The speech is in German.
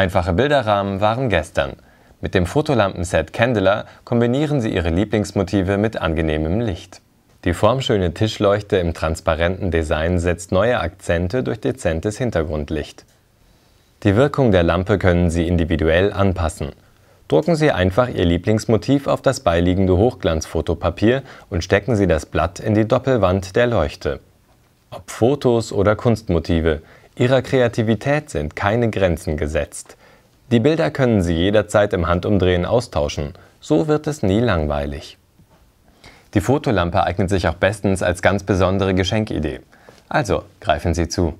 Einfache Bilderrahmen waren gestern. Mit dem Fotolampenset Candela kombinieren sie ihre Lieblingsmotive mit angenehmem Licht. Die formschöne Tischleuchte im transparenten Design setzt neue Akzente durch dezentes Hintergrundlicht. Die Wirkung der Lampe können Sie individuell anpassen. Drucken Sie einfach Ihr Lieblingsmotiv auf das beiliegende Hochglanzfotopapier und stecken Sie das Blatt in die Doppelwand der Leuchte. Ob Fotos oder Kunstmotive, Ihrer Kreativität sind keine Grenzen gesetzt. Die Bilder können Sie jederzeit im Handumdrehen austauschen. So wird es nie langweilig. Die Fotolampe eignet sich auch bestens als ganz besondere Geschenkidee. Also greifen Sie zu.